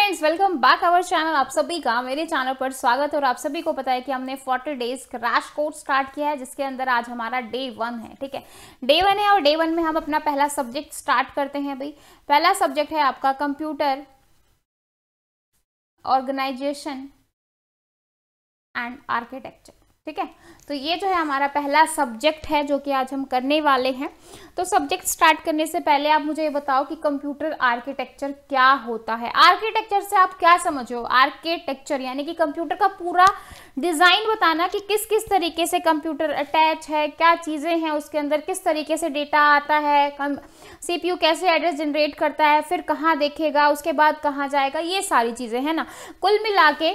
Friends welcome back our channel आप सभी का मेरे चैनल पर स्वागत और आप सभी को पता है कि हमने 40 डेज क्रैश कोर्स स्टार्ट किया है जिसके अंदर आज हमारा डे वन है ठीक है डे वन है और डे वन में हम अपना पहला सब्जेक्ट स्टार्ट करते हैं भाई पहला सब्जेक्ट है आपका कंप्यूटर ऑर्गेनाइजेशन एंड आर्किटेक्चर ठीक है तो ये जो है हमारा पहला सब्जेक्ट है जो कि आज हम करने वाले हैं तो सब्जेक्ट स्टार्ट करने से पहले आप मुझे ये बताओ कि कंप्यूटर आर्किटेक्चर क्या होता है आर्किटेक्चर से आप क्या समझो आर्किटेक्चर यानी कि कंप्यूटर का पूरा डिज़ाइन बताना कि किस किस तरीके से कंप्यूटर अटैच है क्या चीज़ें हैं उसके अंदर किस तरीके से डेटा आता है सी कैसे एड्रेस जनरेट करता है फिर कहाँ देखेगा उसके बाद कहाँ जाएगा ये सारी चीज़ें हैं ना कुल मिला के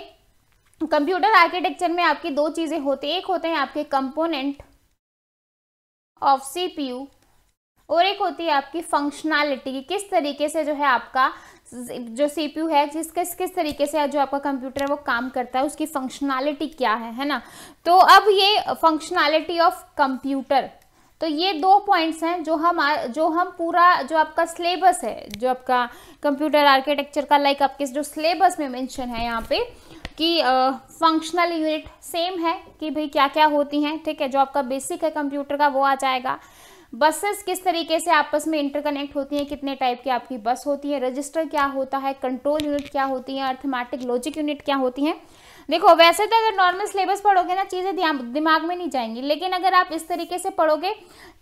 कंप्यूटर आर्किटेक्चर में आपकी दो चीज़ें होती है एक होते हैं आपके कंपोनेंट ऑफ सीपीयू और एक होती है आपकी फंक्शनैलिटी किस तरीके से जो है आपका जो सीपीयू है जिस किस किस तरीके से जो आपका कंप्यूटर है वो काम करता है उसकी फंक्शनैलिटी क्या है है ना तो अब ये फंक्शनैलिटी ऑफ कंप्यूटर तो ये दो पॉइंट्स हैं जो हम जो हम पूरा जो आपका सिलेबस है जो आपका कंप्यूटर आर्किटेक्चर का लाइक आपके जो सिलेबस में मेंशन है यहाँ पे कि फंक्शनल यूनिट सेम है कि भाई क्या क्या होती हैं ठीक है जो आपका बेसिक है कंप्यूटर का वो आ जाएगा बसेस किस तरीके से आपस में इंटरकनेक्ट होती हैं कितने टाइप की आपकी बस होती है रजिस्टर क्या होता है कंट्रोल यूनिट क्या होती है अर्थमेटिक लॉजिक यूनिट क्या होती हैं देखो वैसे तो अगर नॉर्मल सिलेबस पढ़ोगे ना चीज़ें दिमाग में नहीं जाएंगी लेकिन अगर आप इस तरीके से पढ़ोगे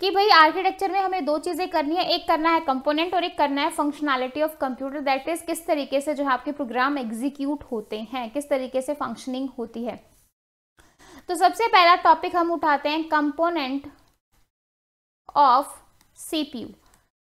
कि भाई आर्किटेक्चर में हमें दो चीज़ें करनी है एक करना है कंपोनेंट और एक करना है functionality of computer that is किस तरीके से जो आपके प्रोग्राम एग्जीक्यूट होते हैं किस तरीके से फंक्शनिंग होती है तो सबसे पहला टॉपिक हम उठाते हैं कंपोनेंट ऑफ सीपीयू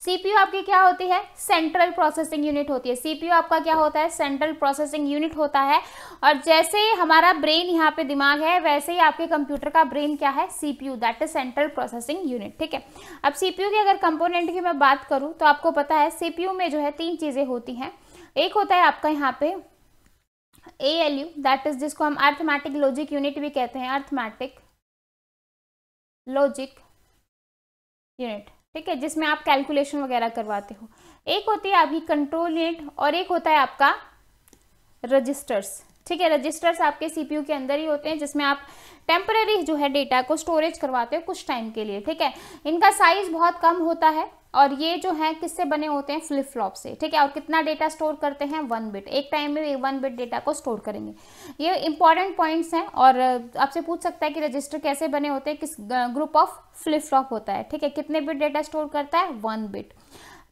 सीपीयू आपकी क्या होती है सेंट्रल प्रोसेसिंग यूनिट होती है सीपीयू आपका क्या होता है सेंट्रल प्रोसेसिंग यूनिट होता है और जैसे हमारा ब्रेन यहाँ पे दिमाग है वैसे ही आपके कंप्यूटर का ब्रेन क्या है CPU that is central processing unit ठीक है अब सीपीयू के अगर कंपोनेंट की मैं बात करूँ तो आपको पता है सीपीयू में जो है तीन चीज़ें होती हैं एक होता है आपका यहाँ पे A L U that is जिसको हम अर्थमैटिक लॉजिक यूनिट भी कहते हैं अर्थमैटिक लॉजिक यूनिट ठीक है जिसमें आप कैलकुलेशन वगैरह करवाते हो एक होती है आपकी कंट्रोल यूनिट और एक होता है आपका रजिस्टर्स ठीक है रजिस्टर्स आपके सीपीयू के अंदर ही होते हैं जिसमें आप टेम्पररी जो है डेटा को स्टोरेज करवाते हो कुछ टाइम के लिए ठीक है इनका साइज बहुत कम होता है और ये जो है किससे बने होते हैं फ्लिप फ्लॉप से ठीक है और कितना डेटा स्टोर करते हैं वन बिट एक टाइम में वन बिट डेटा को स्टोर करेंगे ये इंपॉर्टेंट पॉइंट्स हैं और आपसे पूछ सकता है कि रजिस्टर कैसे बने होते हैं किस ग्रुप ऑफ फ्लिप फ्लॉप होता है ठीक है कितने बिट डेटा स्टोर करता है वन बिट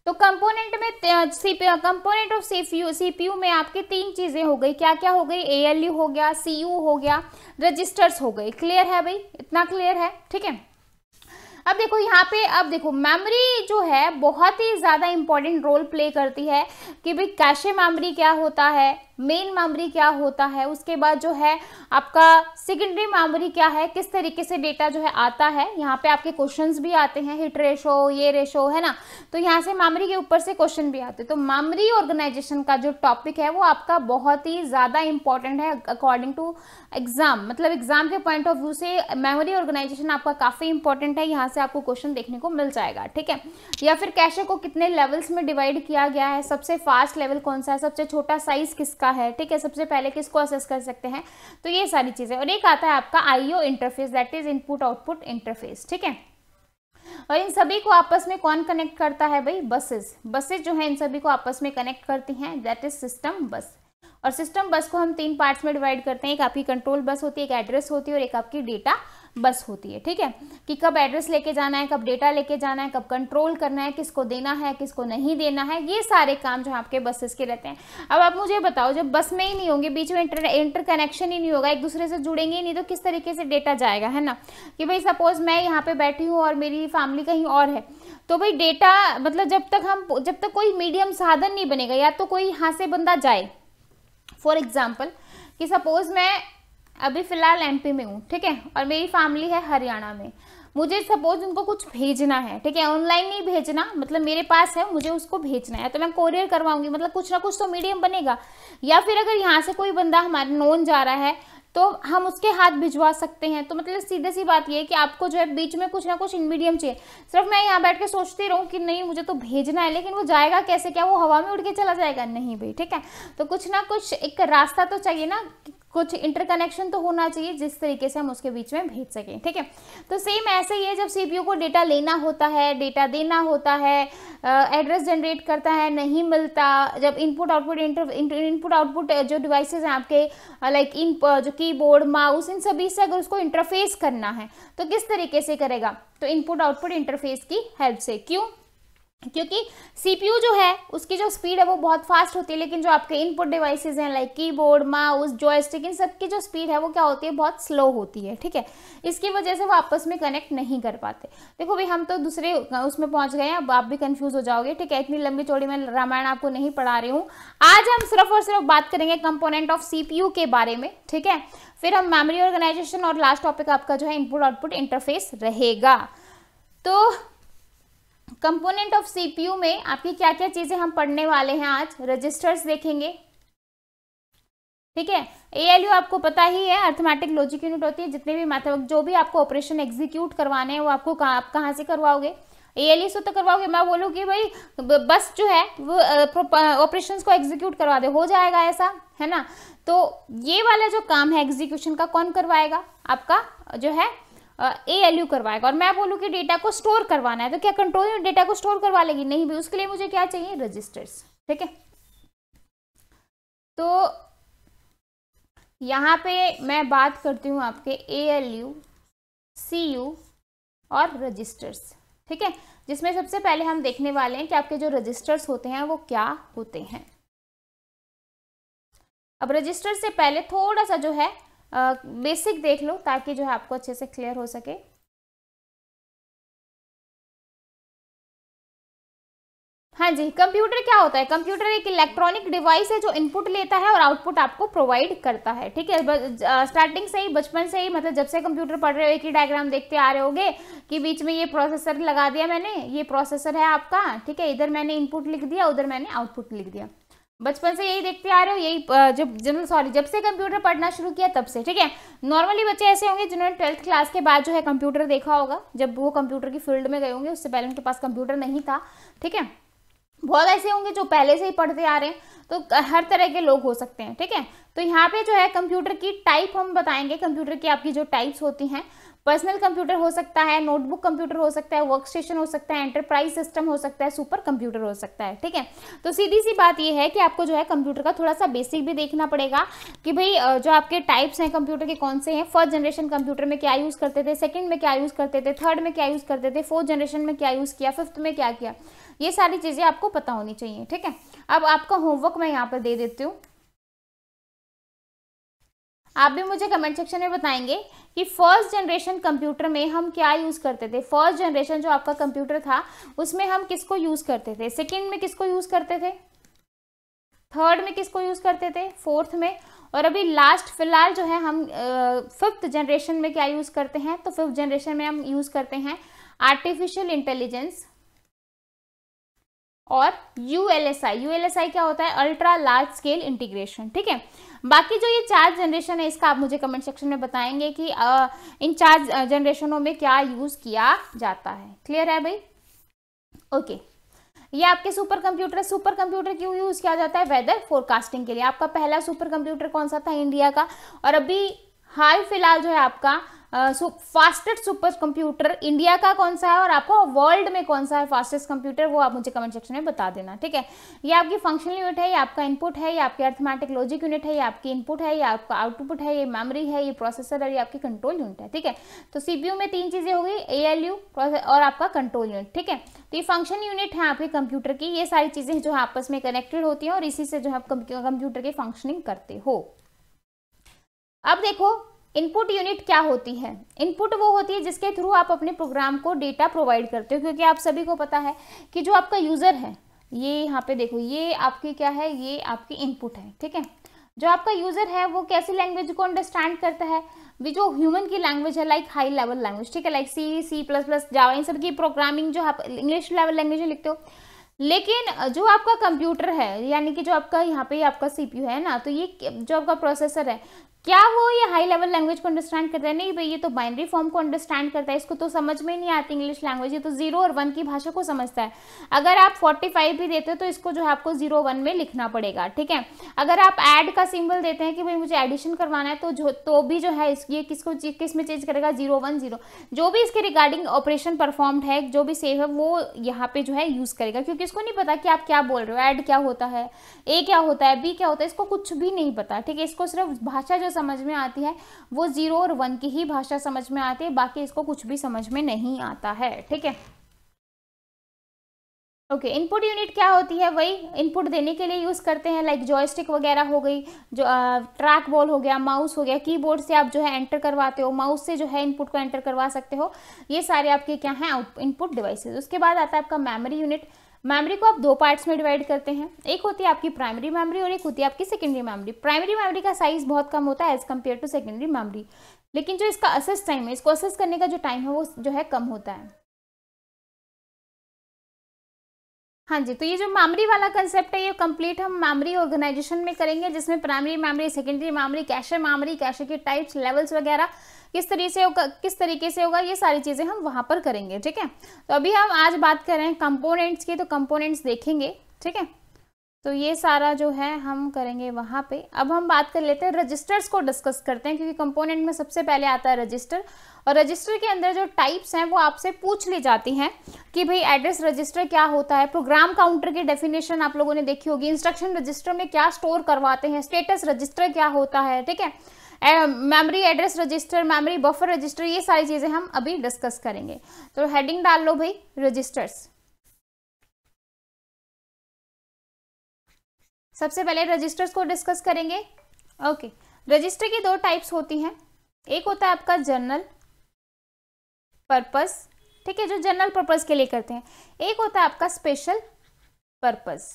तो कंपोनेंट में CP component of CPU CPU में आपकी तीन चीज़ें हो गई क्या क्या हो गई एएलयू हो गया सीयू हो गया रजिस्टर्स हो गए क्लियर है भाई इतना क्लियर है ठीक है अब देखो यहाँ पे अब देखो मेमोरी जो है बहुत ही ज़्यादा इम्पॉर्टेंट रोल प्ले करती है कि भाई कैशे मेमोरी क्या होता है मेन मेमोरी क्या होता है उसके बाद जो है आपका सेकेंडरी मेमोरी क्या है किस तरीके से डेटा जो है आता है यहाँ पे आपके क्वेश्चंस भी आते हैं हिट रेशो ये रेशो है ना तो यहाँ से मेमोरी के ऊपर से क्वेश्चन भी आते हैं तो मेमोरी ऑर्गेनाइजेशन का जो टॉपिक है वो आपका बहुत ही ज़्यादा इंपॉर्टेंट है अकॉर्डिंग टू एग्जाम मतलब एग्जाम के पॉइंट ऑफ व्यू से मेमोरी ऑर्गेनाइजेशन आपका काफ़ी इंपॉर्टेंट है यहाँ से आपको क्वेश्चन देखने को मिल जाएगा ठीक है या फिर कैशे को कितने लेवल्स में डिवाइड किया गया है सबसे फास्ट लेवल कौन सा है सबसे छोटा साइज किसका है ठीक है सबसे पहले किसको असेस कर सकते हैं तो ये सारी चीज़ें और एक आता है आपका IO interface that is input output interface ठीक है और इन सभी को आपस में कौन कनेक्ट करता है भाई बसेस बसेस जो है इन सभी को आपस में कनेक्ट करती हैं दैट इज सिस्टम बस और सिस्टम बस को हम तीन पार्ट्स में डिवाइड करते हैं एक आपकी कंट्रोल बस होती है एक एड्रेस होती है और एक आपकी डेटा बस होती है ठीक है कि कब एड्रेस लेके जाना है कब डेटा लेके जाना है कब कंट्रोल करना है किसको देना है किसको नहीं देना है ये सारे काम जो आपके बसेस के रहते हैं अब आप मुझे बताओ जब बस में ही नहीं होंगे बीच में इंटर इंटर कनेक्शन ही नहीं होगा एक दूसरे से जुड़ेंगे ही नहीं तो किस तरीके से डेटा जाएगा है ना कि भाई सपोज़ मैं यहाँ पर बैठी हूँ और मेरी फैमिली कहीं और है तो भाई डेटा मतलब जब तक हम जब तक कोई मीडियम साधन नहीं बनेगा या तो कोई यहाँ से बंदा जाए फॉर एग्ज़ाम्पल कि सपोज़ मैं अभी फ़िलहाल एमपी में हूँ ठीक है और मेरी फैमिली है हरियाणा में मुझे सपोज उनको कुछ भेजना है ठीक है ऑनलाइन नहीं भेजना मतलब मेरे पास है मुझे उसको भेजना है तो मैं कोरियर करवाऊंगी मतलब कुछ ना कुछ तो मीडियम बनेगा या फिर अगर यहाँ से कोई बंदा हमारे नोन जा रहा है तो हम उसके हाथ भिजवा सकते हैं तो मतलब सीधे सी बात ये है कि आपको जो है बीच में कुछ ना कुछ इन मीडियम चाहिए सिर्फ मैं यहाँ बैठ के सोचती रहूँ कि नहीं मुझे तो भेजना है लेकिन वो जाएगा कैसे क्या वो हवा में उड़ के चला जाएगा नहीं भाई ठीक है तो कुछ ना कुछ एक रास्ता तो चाहिए ना कुछ इंटरकनेक्शन तो होना चाहिए जिस तरीके से हम उसके बीच में भेज सकें ठीक है तो सेम ऐसे ही है जब सीपीयू को डेटा लेना होता है डेटा देना होता है एड्रेस जनरेट करता है नहीं मिलता जब input output inter input output जो डिवाइसेस हैं आपके लाइक इन जो कीबोर्ड माउस इन सभी से अगर उसको इंटरफेस करना है तो किस तरीके से करेगा तो इनपुट आउटपुट इंटरफेस की हेल्प से क्यों क्योंकि सीपीयू जो है उसकी जो स्पीड है वो बहुत फास्ट होती है लेकिन जो आपके इनपुट डिवाइसेस हैं लाइक कीबोर्ड माउस जॉयस्टिक इन सब की जो स्पीड है वो क्या होती है बहुत स्लो होती है ठीक है इसकी वजह से वो आपस में कनेक्ट नहीं कर पाते देखो भाई हम तो दूसरे उसमें पहुंच गए हैं अब आप भी कन्फ्यूज़ हो जाओगे ठीक है इतनी लंबी चौड़ी में रामायण आपको नहीं पढ़ा रही हूँ आज हम सिर्फ और सिर्फ बात करेंगे कंपोनेंट ऑफ सी के बारे में ठीक है फिर हम मेमोरी ऑर्गेनाइजेशन और लास्ट टॉपिक आपका जो है इनपुट आउटपुट इंटरफेस रहेगा तो कंपोनेंट ऑफ सीपीयू में आपकी क्या क्या चीज़ें हम पढ़ने वाले हैं आज रजिस्टर्स देखेंगे ठीक है ए आपको पता ही है अर्थमेटिक लॉजिक यूनिट होती है जितने भी मैथमेटिक जो भी आपको ऑपरेशन एग्जीक्यूट करवाने हैं वो आपको कहा आप कहाँ से करवाओगे ए से तो करवाओगे मैं बोलूँ कि भाई बस जो है वो ऑपरेशन को एग्जीक्यूट करवा दे हो जाएगा ऐसा है ना तो ये वाला जो काम है एग्जीक्यूशन का कौन करवाएगा आपका जो है ए एल यू करवाएगा और मैं बोलूँ कि डेटा को स्टोर करवाना है तो क्या कंट्रोल डेटा को स्टोर करवा लेगी नहीं भी उसके लिए मुझे क्या चाहिए रजिस्टर्स ठीक है तो यहाँ पे मैं बात करती हूँ आपके A L U C U और रजिस्टर्स ठीक है जिसमें सबसे पहले हम देखने वाले हैं कि आपके जो रजिस्टर्स होते हैं वो क्या होते हैं अब रजिस्टर से पहले थोड़ा सा जो है बेसिक देख लो ताकि जो है आपको अच्छे से क्लियर हो सके हाँ जी कंप्यूटर क्या होता है कंप्यूटर एक इलेक्ट्रॉनिक डिवाइस है जो इनपुट लेता है और आउटपुट आपको प्रोवाइड करता है ठीक है स्टार्टिंग से ही बचपन से ही मतलब जब से कंप्यूटर पढ़ रहे हो एक ही डायग्राम देखते आ रहे होगे कि बीच में ये प्रोसेसर लगा दिया मैंने ये प्रोसेसर है आपका ठीक है इधर मैंने इनपुट लिख दिया उधर मैंने आउटपुट लिख दिया बचपन से यही देखते आ रहे हो यही जब जनरल सॉरी जब से कंप्यूटर पढ़ना शुरू किया तब से ठीक है नॉर्मली बच्चे ऐसे होंगे जिन्होंने ट्वेल्थ क्लास के बाद जो है कंप्यूटर देखा होगा जब वो कंप्यूटर की फील्ड में गए होंगे उससे पहले उनके पास कंप्यूटर नहीं था ठीक है बहुत ऐसे होंगे जो पहले से ही पढ़ते आ रहे हैं तो हर तरह के लोग हो सकते हैं ठीक है तो यहाँ पे जो है कंप्यूटर की टाइप हम बताएंगे कंप्यूटर की आपकी जो टाइप्स होती हैं पर्सनल कंप्यूटर हो सकता है नोटबुक कंप्यूटर हो सकता है वर्क स्टेशन हो सकता है एंटरप्राइज सिस्टम हो सकता है सुपर कंप्यूटर हो सकता है ठीक है तो सीधी सी बात यह है कि आपको जो है कंप्यूटर का थोड़ा सा बेसिक भी देखना पड़ेगा कि भाई जो आपके टाइप्स हैं कंप्यूटर के कौन से हैं फर्स्ट जनरेशन कंप्यूटर में क्या यूज़ करते थे सेकेंड में क्या यूज़ करते थे थर्ड में क्या यूज़ करते थे फोर्थ जनरेशन में क्या यूज़ किया फिफ्थ में क्या किया ये सारी चीज़ें आपको पता होनी चाहिए ठीक है अब आपका होमवर्क मैं यहाँ पर दे देती हूँ आप भी मुझे कमेंट सेक्शन में बताएंगे कि फर्स्ट जनरेशन कंप्यूटर में हम क्या यूज़ करते थे फर्स्ट जनरेशन जो आपका कंप्यूटर था उसमें हम किसको यूज़ करते थे सेकेंड में किसको यूज़ करते थे थर्ड में किसको यूज़ करते थे फोर्थ में और अभी लास्ट फिलहाल जो है हम फिफ्थ जनरेशन में क्या यूज़ करते हैं तो फिफ्थ जनरेशन में हम यूज़ करते हैं आर्टिफिशियल इंटेलिजेंस और यू एल आई क्या होता है अल्ट्रा लार्ज स्केल इंटीग्रेशन ठीक है बाकी जो ये चार जनरेशन है इसका आप मुझे कमेंट सेक्शन में बताएंगे कि इन चार जनरेशनों में क्या यूज़ किया जाता है क्लियर है भाई ओके ये आपके सुपर कंप्यूटर सुपर कंप्यूटर क्यों यूज़ किया जाता है वेदर फोरकास्टिंग के लिए आपका पहला सुपर कंप्यूटर कौन सा था इंडिया का और अभी हाल फिलहाल जो है आपका फास्टेस्ट सुपर कंप्यूटर इंडिया का कौन सा है और आपको वर्ल्ड में कौन सा है फास्टेस्ट कंप्यूटर वो आप मुझे कमेंट सेक्शन में बता देना ठीक है ये आपकी फंक्शनल यूनिट है ये आपका इनपुट है ये आपकी अर्थमेटिक लॉजिक यूनिट है ये आपकी इनपुट है ये आपका आउटपुट है ये मेमोरी है ये प्रोसेसर है ये आपकी कंट्रोल यूनिट है ठीक है तो सीपीयू में तीन चीज़ें होगी यू और आपका कंट्रोल यूनिट ठीक है तो ये फंक्शन यूनिट है आपके कंप्यूटर की ये सारी चीज़ें जो है आपस में कनेक्टेड होती है और इसी से जो है आप कंप्यूटर की फंक्शनिंग करते हो अब देखो इनपुट यूनिट क्या होती है इनपुट वो होती है जिसके थ्रू आप अपने प्रोग्राम को डेटा प्रोवाइड करते हो क्योंकि आप सभी को पता है कि जो आपका यूज़र है ये यहाँ पे देखो ये आपकी क्या है ये आपकी इनपुट है ठीक है जो आपका यूज़र है वो कैसी लैंग्वेज को अंडरस्टैंड करता है भी जो ह्यूमन की लैंग्वेज है लाइक हाई लेवल लैंग्वेज ठीक है like C C plus plus Java इन सब की प्रोग्रामिंग जो आप इंग्लिश लेवल लैंग्वेज लिखते हो लेकिन जो आपका कंप्यूटर है यानी कि जो आपका यहाँ पे आपका सीपीयू है ना तो ये जो आपका प्रोसेसर है क्या वो ये हाई लेवल लैंग्वेज को अंडरस्टैंड करता है नहीं भाई ये तो बाइनरी फॉर्म को अंडरस्टैंड करता है इसको तो समझ में नहीं आती इंग्लिश लैंग्वेज ये तो जीरो और वन की भाषा को समझता है अगर आप फोर्टी फाइव भी देते हो तो इसको जो है आपको जीरो वन में लिखना पड़ेगा ठीक है अगर आप ऐड का सिंबल देते हैं कि भाई मुझे एडिशन करवाना है तो जो तो भी जो है इस, ये किसको किस में चेंज करेगा जीरो वन जीरो जो भी इसके रिगार्डिंग ऑपरेशन परफॉर्म्ड है जो भी सेव है वो यहाँ पे जो है यूज़ करेगा क्योंकि इसको नहीं पता कि आप क्या बोल रहे हो ऐड क्या होता है ए क्या होता है बी क्या होता है इसको कुछ भी नहीं पता ठीक है इसको सिर्फ भाषा जो भाषा समझ में आती है वो जीरो और वन की ही भाषा समझ में आती है बाकी इसको कुछ भी समझ में नहीं आता है ठीक है ओके इनपुट यूनिट क्या होती है वही इनपुट देने के लिए यूज़ करते हैं लाइक जॉयस्टिक वगैरह हो गई जो ट्रैक बॉल हो गया माउस हो गया कीबोर्ड से आप जो है एंटर करवाते हो माउस से जो है इनपुट को एंटर करवा सकते हो ये सारे आपके क्या हैं इनपुट डिवाइसेस उसके बाद आता है आपका मेमोरी यूनिट मेमोरी को आप दो पार्ट्स में डिवाइड करते हैं एक होती है आपकी प्राइमरी मेमोरी और एक होती है आपकी सेकेंडरी मेमोरी प्राइमरी मेमोरी का साइज बहुत कम होता है as compare to secondary memory लेकिन जो इसका असेस टाइम है इसको असेस करने का जो टाइम है वो जो है कम होता है हाँ जी तो ये जो मेमोरी वाला कंसेप्ट है ये कंप्लीट हम मेमोरी ऑर्गेनाइजेशन में करेंगे जिसमें primary memory secondary memory cache memory cache के टाइप्स लेवल्स वगैरह किस तरीके से होगा किस तरीके से होगा ये सारी चीज़ें हम वहां पर करेंगे ठीक है तो अभी हम आज बात कर रहे हैं कंपोनेंट्स की तो कंपोनेंट्स देखेंगे ठीक है तो ये सारा जो है हम करेंगे वहां पे अब हम बात कर लेते हैं रजिस्टर्स को डिस्कस करते हैं क्योंकि कंपोनेंट में सबसे पहले आता है रजिस्टर और रजिस्टर के अंदर जो टाइप्स हैं वो आपसे पूछ ली जाती हैं कि भाई एड्रेस रजिस्टर क्या होता है प्रोग्राम काउंटर की डेफिनेशन आप लोगों ने देखी होगी इंस्ट्रक्शन रजिस्टर में क्या स्टोर करवाते हैं स्टेटस रजिस्टर क्या होता है ठीक है memory address register memory buffer register ये सारी चीज़ें हम अभी डिस्कस करेंगे तो हेडिंग डाल लो भाई रजिस्टर्स सबसे पहले रजिस्टर्स को डिस्कस करेंगे ओके रजिस्टर की दो टाइप्स होती हैं एक होता है आपका जर्नल पर्पस ठीक है जो जनरल पर्पस के लिए करते हैं एक होता है आपका स्पेशल पर्पस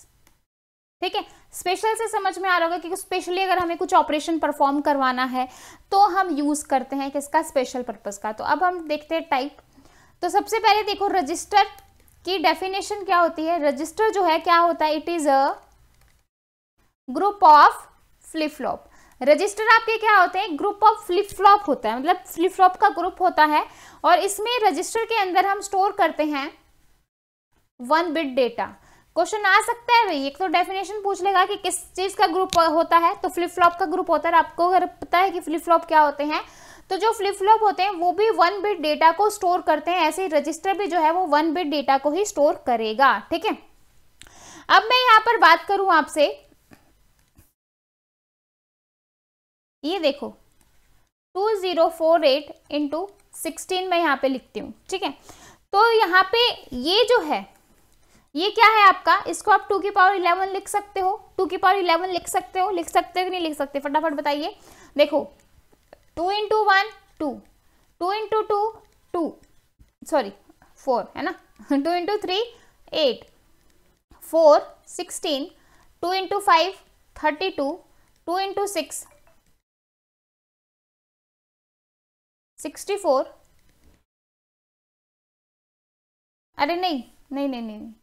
ठीक है स्पेशल से समझ में आ रहा होगा क्योंकि स्पेशली अगर हमें कुछ ऑपरेशन परफॉर्म करवाना है तो हम यूज़ करते हैं किसका स्पेशल पर्पज़ का तो अब हम देखते हैं टाइप तो सबसे पहले देखो रजिस्टर की डेफिनेशन क्या होती है रजिस्टर जो है क्या होता है it is a group of flip flop register आपके क्या होते हैं ग्रुप ऑफ फ्लिप फ्लॉप होता है मतलब फ्लिप फ्लॉप का ग्रुप होता है और इसमें रजिस्टर के अंदर हम स्टोर करते हैं वन बिट डेटा क्वेश्चन आ सकता है भाई एक तो डेफिनेशन पूछ लेगा कि किस चीज़ का ग्रुप होता है तो फ्लिप फ्लॉप का ग्रुप होता है आपको अगर पता है कि फ्लिप फ्लॉप क्या होते हैं तो जो फ्लिप फ्लॉप होते हैं वो भी वन बिट डेटा को स्टोर करते हैं ऐसे ही रजिस्टर भी जो है वो वन बिट डेटा को ही स्टोर करेगा ठीक है अब मैं यहाँ पर बात करूं आपसे ये देखो two zero four eight into sixteen मैं यहाँ पे लिखती हूँ ठीक है तो यहाँ पे ये जो है ये क्या है आपका इसको आप टू की पावर इलेवन लिख सकते हो टू की पावर इलेवन लिख सकते हो लिख सकते हो कि नहीं लिख सकते फटाफट बताइए देखो two into one two two into two two sorry four है ना two into three eight four sixteen two into five thirty two two into six sixty four अरे नहीं नहीं नहीं नहीं, नहीं।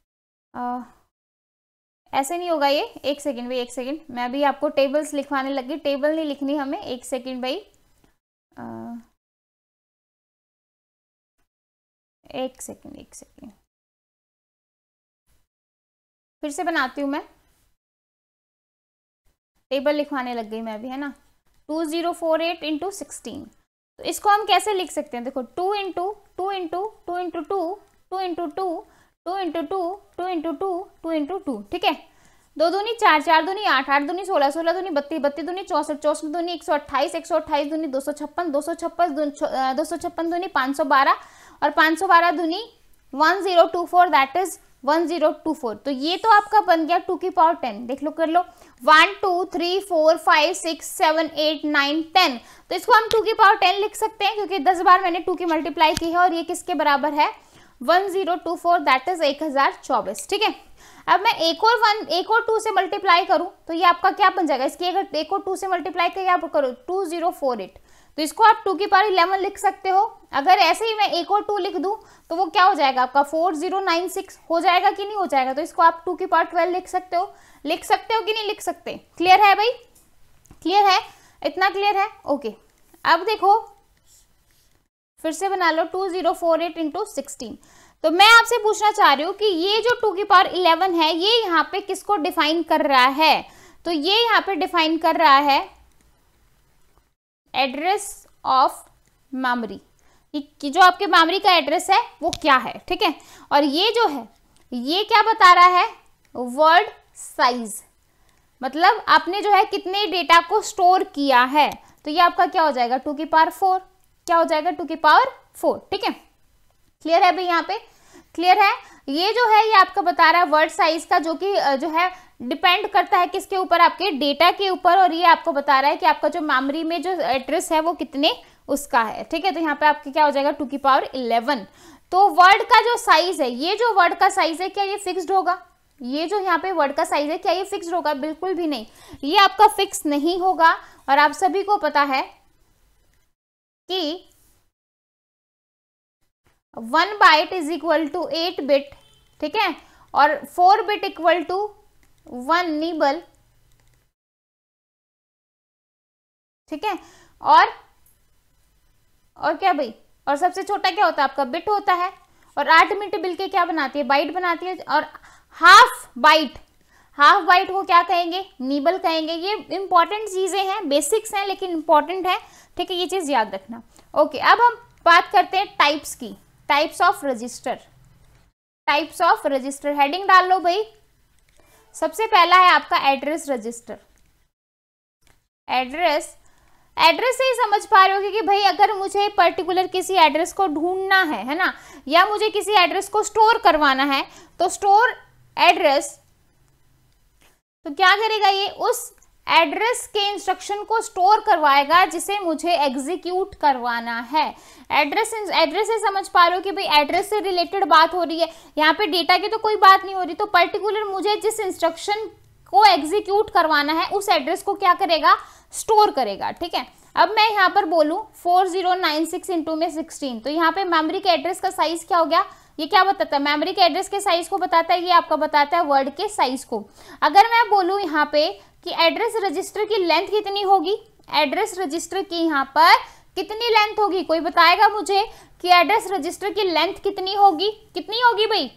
ऐसे नहीं होगा ये एक सेकेंड भाई एक सेकेंड मैं अभी आपको टेबल्स लिखवाने लगी टेबल नहीं लिखनी हमें एक सेकेंड भाई एक सेकेंड एक सेकेंड फिर से बनाती हूँ मैं टेबल लिखवाने लग गई मैं अभी है ना two zero four eight into sixteen तो इसको हम कैसे लिख सकते हैं देखो two into two into two into two two into two two into two two into two two into two two है दो दूनी चार चार दूनी आठ आठ दूनी सोलह सोलह दूनी बत्तीस बत्तीस दूनी चौसठ चौसठ दूनी एक सौ अट्ठाईस एक सौ अट्ठाईस दूनी दो सौ छप्पन दो सौ छप्पन दो सौ छप्पन दूनी पाँच सौ बारह और पाँच सौ बारह दूनी one zero two four that is one zero two four तो ये तो आपका बन गया टू की पावर टेन देख लो कर लो one two three four five six seven eight nine ten तो इसको हम टू की पावर टेन लिख सकते हैं क्योंकि दस बार मैंने टू की मल्टीप्लाई की है और ये किसके बराबर है one zero two four that is एक हज़ार चौबीस ठीक है अब मैं एक और वन एक और टू से मल्टीप्लाई करूं तो ये आपका क्या बन जाएगा इसकी अगर एक और टू से मल्टीप्लाई करके आप करो टू जीरो फोर एट तो इसको आप टू की पावर इलेवन लिख सकते हो अगर ऐसे ही मैं एक और टू लिख दूं तो वो क्या हो जाएगा आपका फोर जीरो नाइन सिक्स हो जाएगा कि नहीं हो जाएगा तो इसको आप टू की पावर ट्वेल्व लिख सकते हो लिख सकते हो कि नहीं लिख सकते क्लियर है भाई क्लियर है इतना क्लियर है ओके अब देखो फिर से बना लो two zero four eight into sixteen तो मैं आपसे पूछना चाह रही हूँ कि ये जो टू की पावर इलेवन है ये यहाँ पे किसको डिफाइन कर रहा है तो ये यहाँ पे डिफाइन कर रहा है एड्रेस ऑफ मेमोरी कि जो आपके मेमोरी का एड्रेस है वो क्या है ठीक है और ये जो है ये क्या बता रहा है वर्ड साइज मतलब आपने जो है कितने डेटा को स्टोर किया है तो ये आपका क्या हो जाएगा टू की पावर फोर क्या हो जाएगा टू की पावर फोर ठीक है क्लियर है भाई यहाँ पे क्लियर है ये जो है ये आपका बता रहा है वर्ड साइज का जो कि जो है डिपेंड करता है किसके ऊपर आपके डेटा के ऊपर और ये आपको बता रहा है कि आपका जो मेमोरी में जो एड्रेस है वो कितने उसका है ठीक है तो यहाँ पे आपके क्या हो जाएगा टू की पावर इलेवन तो वर्ड का जो साइज है ये जो वर्ड का साइज है क्या ये फिक्स्ड होगा ये जो यहाँ पे वर्ड का साइज है क्या ये फिक्स्ड होगा बिल्कुल भी नहीं ये आपका फिक्स नहीं होगा और आप सभी को पता है कि one byte is equal to eight bit ठीक है और four bit equal to one nibble ठीक है और और क्या भाई और सबसे छोटा क्या होता है आपका बिट होता है और आठ मिनट बिल के क्या बनाती है बाइट बनाती है और हाफ बाइट हाफ वाइट को क्या कहेंगे नीबल कहेंगे ये इंपॉर्टेंट चीज़ें हैं बेसिक्स हैं लेकिन इंपॉर्टेंट है ठीक है ये चीज़ याद रखना ओके अब हम बात करते हैं टाइप्स की types of register types of register heading डाल लो भाई सबसे पहला है आपका एड्रेस रजिस्टर एड्रेस एड्रेस से ही समझ पा रहे हो कि भाई अगर मुझे पर्टिकुलर किसी एड्रेस को ढूंढना है है ना या मुझे किसी एड्रेस को स्टोर करवाना है तो स्टोर एड्रेस तो क्या करेगा ये उस एड्रेस के इंस्ट्रक्शन को स्टोर करवाएगा जिसे मुझे एग्जीक्यूट करवाना है एड्रेस एड्रेस से समझ पा रहे हो कि भाई एड्रेस से रिलेटेड बात हो रही है यहाँ पे डेटा की तो कोई बात नहीं हो रही तो पर्टिकुलर मुझे जिस इंस्ट्रक्शन को एग्जीक्यूट करवाना है उस एड्रेस को क्या करेगा स्टोर करेगा ठीक है अब मैं यहाँ पर बोलूँ फोर जीरो नाइन सिक्स में सिक्सटीन तो यहाँ पे मेमरी के एड्रेस का साइज क्या हो गया ये क्या बताता है मेमोरी के एड्रेस के साइज को बताता है ये आपका बताता है वर्ड के साइज को अगर मैं बोलूँ यहाँ पे कि एड्रेस रजिस्टर की लेंथ कितनी होगी एड्रेस रजिस्टर की यहाँ पर कितनी लेंथ होगी कोई बताएगा मुझे कि एड्रेस रजिस्टर की लेंथ कितनी होगी कितनी होगी भाई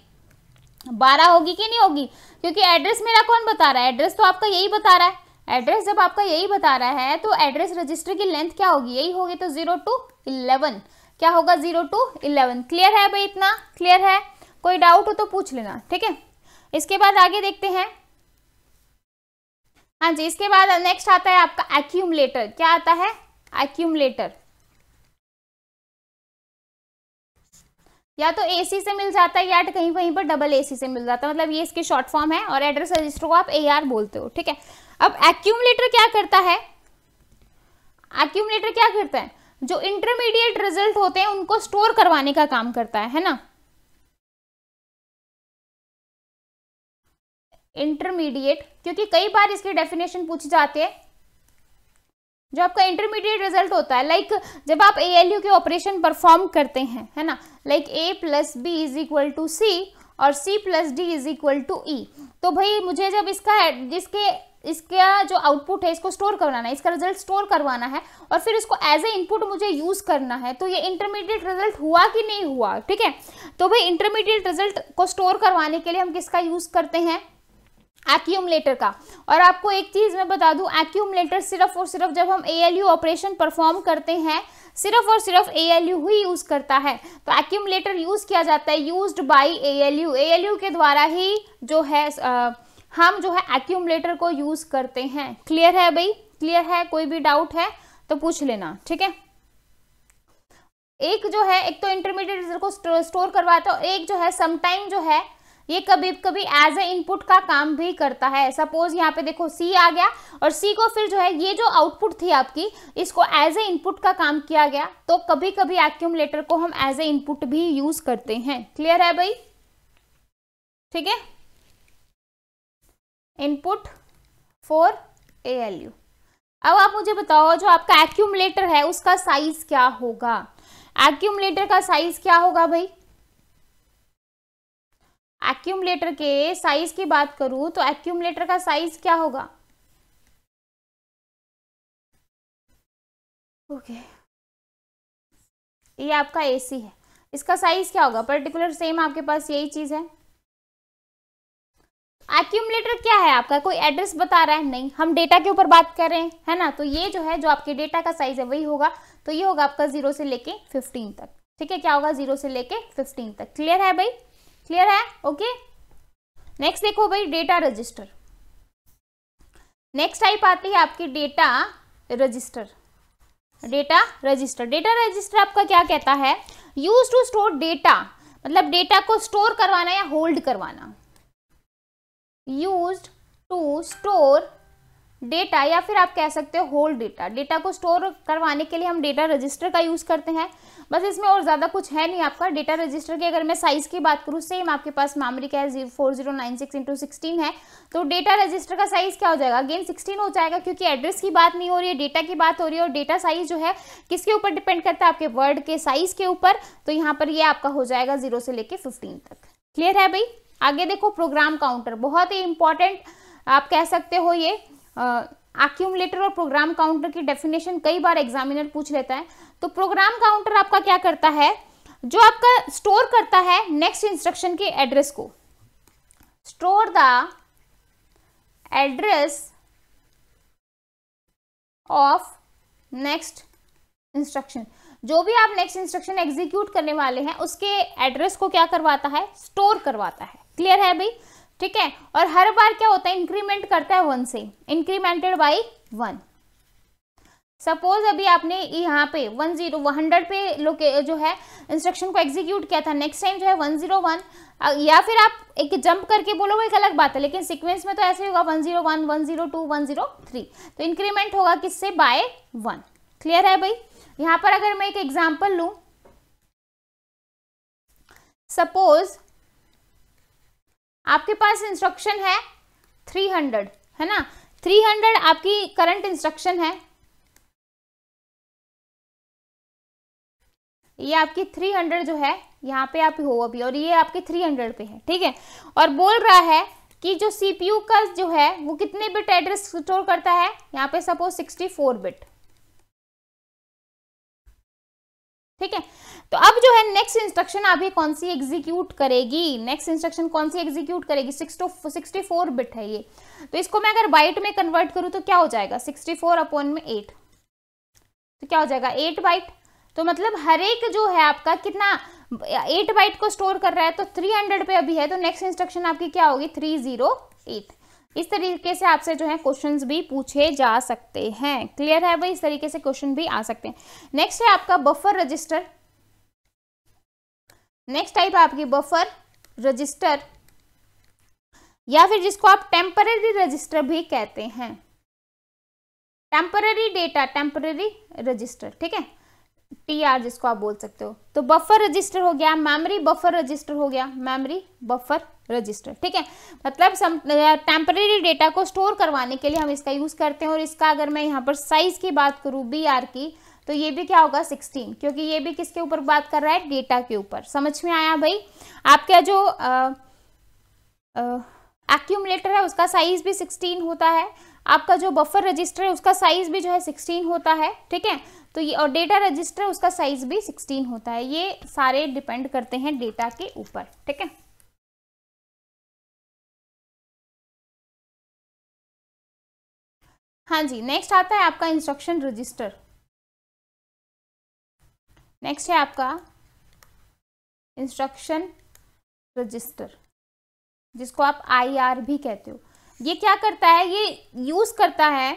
बारह होगी कि नहीं होगी क्योंकि एड्रेस मेरा कौन बता रहा है एड्रेस तो आपका यही बता रहा है एड्रेस जब आपका यही बता रहा है तो एड्रेस रजिस्टर की लेंथ क्या होगी यही होगी तो जीरो टू इलेवन क्या होगा जीरो टू इलेवन क्लियर है भाई इतना क्लियर है कोई डाउट हो तो पूछ लेना ठीक है इसके बाद आगे देखते हैं हाँ जी इसके बाद नेक्स्ट आता है आपका एक्यूमलेटर क्या आता है एक्यूमलेटर या तो एसी से मिल जाता है या तो कहीं कहीं पर डबल एसी से मिल जाता है मतलब ये इसके शॉर्ट फॉर्म है और एड्रेस रजिस्टर को आप ए बोलते हो ठीक है अब एक्यूमलेटर क्या करता है एक्यूमलेटर क्या करता है जो इंटरमीडिएट रिजल्ट होते हैं उनको स्टोर करवाने का काम करता है है ना इंटरमीडिएट क्योंकि कई बार इसकी डेफिनेशन पूछी जाती है जो आपका इंटरमीडिएट रिजल्ट होता है लाइक like जब आप एएलयू के ऑपरेशन परफॉर्म करते हैं है ना like A plus B is equal to C और C plus D is equal to E तो भाई मुझे जब इसका जिसके इसका जो आउटपुट है इसको स्टोर करवाना है इसका रिजल्ट स्टोर करवाना है और फिर इसको एज ए इनपुट मुझे यूज़ करना है तो ये इंटरमीडिएट रिजल्ट हुआ कि नहीं हुआ ठीक है तो भाई इंटरमीडिएट रिजल्ट को स्टोर करवाने के लिए हम किसका यूज़ करते हैं एक्यूमलेटर का और आपको एक चीज़ मैं बता दूं एक्यूमलेटर सिर्फ और सिर्फ जब हम ए ऑपरेशन परफॉर्म करते हैं सिर्फ और सिर्फ ए ही यूज़ करता है तो एक्यूमलेटर यूज़ किया जाता है यूज्ड बाय ए एल के द्वारा ही जो है आ, हम जो है एक्यूमलेटर को यूज करते हैं क्लियर है भाई क्लियर है कोई भी डाउट है तो पूछ लेना ठीक है एक जो है एक तो इंटरमीडिएट रिजल्ट को स्टोर करवाता है एक जो है समटाइम जो है ये कभी कभी एज ए इनपुट का काम भी करता है सपोज यहाँ पे देखो सी आ गया और सी को फिर जो है ये जो आउटपुट थी आपकी इसको एज ए इनपुट का काम किया गया तो कभी कभी एक्यूमलेटर को हम एज ए इनपुट भी यूज करते हैं क्लियर है भाई ठीक है input for A L U अब आप मुझे बताओ जो आपका एक्यूमलेटर है उसका साइज क्या होगा एक्यूमलेटर का साइज क्या होगा भाई एक्यूमलेटर के साइज की बात करूं तो एक्यूमलेटर का साइज क्या होगा ओके okay. ये आपका एसी है इसका साइज क्या होगा पर्टिकुलर सेम आपके पास यही चीज है एक्यूमलेटर क्या है आपका कोई एड्रेस बता रहा है नहीं हम डेटा के ऊपर बात कर रहे हैं है ना तो ये जो है जो आपके डेटा का साइज है वही होगा तो ये होगा आपका जीरो से लेके फिफ्टीन तक ठीक है क्या होगा जीरो से लेके फिफ्टीन तक क्लियर है भाई क्लियर है ओके नेक्स्ट देखो भाई डेटा रजिस्टर नेक्स्ट टाइप आती है आपकी data register data register data register आपका क्या कहता है यूज टू स्टोर डेटा मतलब डेटा को स्टोर करवाना या होल्ड करवाना यूज टू स्टोर डेटा या फिर आप कह सकते हो होल्ड डेटा डेटा को स्टोर करवाने के लिए हम डेटा रजिस्टर का यूज़ करते हैं बस इसमें और ज़्यादा कुछ है नहीं आपका डेटा रजिस्टर की अगर मैं साइज़ की बात करूँ सेम आपके पास मामरी क्या है four zero nine six into sixteen है तो डेटा रजिस्टर का साइज़ क्या हो जाएगा अगेन सिक्सटीन हो जाएगा क्योंकि एड्रेस की बात नहीं हो रही है डेटा की बात हो रही है और डेटा साइज़ जो है किसके ऊपर डिपेंड करता है आपके वर्ड के साइज़ के ऊपर तो यहाँ पर ये आपका हो जाएगा जीरो से लेकर फिफ्टीन तक क्लियर है भाई आगे देखो प्रोग्राम काउंटर बहुत ही इंपॉर्टेंट आप कह सकते हो ये अक्यूमलेटर और प्रोग्राम काउंटर की डेफिनेशन कई बार एग्जामिनर पूछ लेता है तो प्रोग्राम काउंटर आपका क्या करता है जो आपका स्टोर करता है नेक्स्ट इंस्ट्रक्शन के एड्रेस को store the address of next instruction जो भी आप नेक्स्ट इंस्ट्रक्शन एग्जीक्यूट करने वाले हैं उसके एड्रेस को क्या करवाता है स्टोर करवाता है क्लियर है भाई ठीक है और हर बार क्या होता है इंक्रीमेंट करता है वन से इंक्रीमेंटेड बाई वन सपोज अभी आपने यहाँ पे वन जीरो हंड्रेड पे लोके जो है इंस्ट्रक्शन को एग्जीक्यूट किया था नेक्स्ट टाइम जो है वन जीरो वन या फिर आप एक जंप करके बोलो एक अलग बात है लेकिन सीक्वेंस में तो ऐसे होगा one zero one one zero two one zero three तो इंक्रीमेंट होगा किससे बाय वन क्लियर है भाई यहाँ पर अगर मैं एक एग्जाम्पल लू सपोज आपके पास इंस्ट्रक्शन है 300 है ना 300 आपकी करंट इंस्ट्रक्शन है ये आपकी 300 जो है यहाँ पे आप हो अभी और ये आपके 300 पे है ठीक है और बोल रहा है कि जो सीपीयू का जो है वो कितने बिट एड्रेस स्टोर करता है यहाँ पे सपोज 64 बिट ठीक है तो अब जो है नेक्स्ट इंस्ट्रक्शन अभी कौन सी एग्जीक्यूट करेगी नेक्स्ट इंस्ट्रक्शन कौन सी एग्जीक्यूट करेगी सिक्सटी फोर बिट है ये तो इसको मैं अगर बाइट में कन्वर्ट करूँ तो क्या हो जाएगा सिक्सटी फोर अपॉन में एट तो क्या हो जाएगा एट बाइट तो मतलब हर एक जो है आपका कितना एट बाइट को स्टोर कर रहा है तो थ्री हंड्रेड पे अभी है तो नेक्स्ट इंस्ट्रक्शन आपकी क्या होगी थ्री जीरो एट इस तरीके से आपसे जो है क्वेश्चंस भी पूछे जा सकते हैं क्लियर है भाई इस तरीके से क्वेश्चन भी आ सकते हैं नेक्स्ट है आपका बफर रजिस्टर नेक्स्ट टाइप आपकी बफर रजिस्टर या फिर जिसको आप टेम्पररी रजिस्टर भी कहते हैं टेम्पररी डेटा टेम्पररी रजिस्टर ठीक है टी आर जिसको आप बोल सकते हो तो बफर रजिस्टर हो गया मेमोरी बफर रजिस्टर हो गया मेमोरी बफर रजिस्टर ठीक है मतलब सम डेटा को स्टोर करवाने के लिए हम इसका यूज़ करते हैं और इसका अगर मैं यहाँ पर साइज़ की बात करूँ बी आर की तो ये भी क्या होगा सिक्सटीन क्योंकि ये भी किसके ऊपर बात कर रहा है डेटा के ऊपर समझ में आया भाई आपका जो एक्यूमलेटर है उसका साइज भी सिक्सटीन होता है आपका जो बफर रजिस्टर है उसका साइज भी जो है सिक्सटीन होता है ठीक है तो ये और डेटा रजिस्टर उसका साइज भी सिक्सटीन होता है ये सारे डिपेंड करते हैं डेटा के ऊपर ठीक है हाँ जी नेक्स्ट आता है आपका इंस्ट्रक्शन रजिस्टर नेक्स्ट है आपका इंस्ट्रक्शन रजिस्टर जिसको आप आईआर भी कहते हो ये क्या करता है ये यूज करता है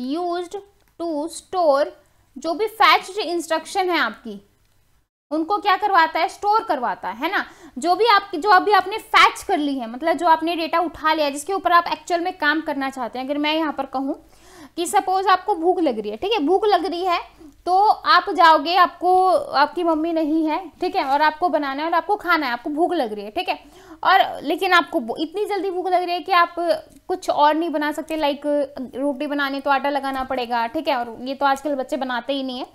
यूज्ड टू स्टोर जो भी फैच इंस्ट्रक्शन है आपकी उनको क्या करवाता है स्टोर करवाता है ना जो भी आपकी जो अभी आपने फैच कर ली है मतलब जो आपने डेटा उठा लिया जिसके ऊपर आप एक्चुअल में काम करना चाहते हैं अगर मैं यहाँ पर कहूँ कि सपोज आपको भूख लग रही है ठीक है भूख लग रही है तो आप जाओगे आपको आपकी मम्मी नहीं है ठीक है और आपको बनाना है और आपको खाना है आपको भूख लग रही है ठीक है और लेकिन आपको इतनी जल्दी भूख लग रही है कि आप कुछ और नहीं बना सकते लाइक रोटी बनाने तो आटा लगाना पड़ेगा ठीक है और ये तो आजकल बच्चे बनाते ही नहीं है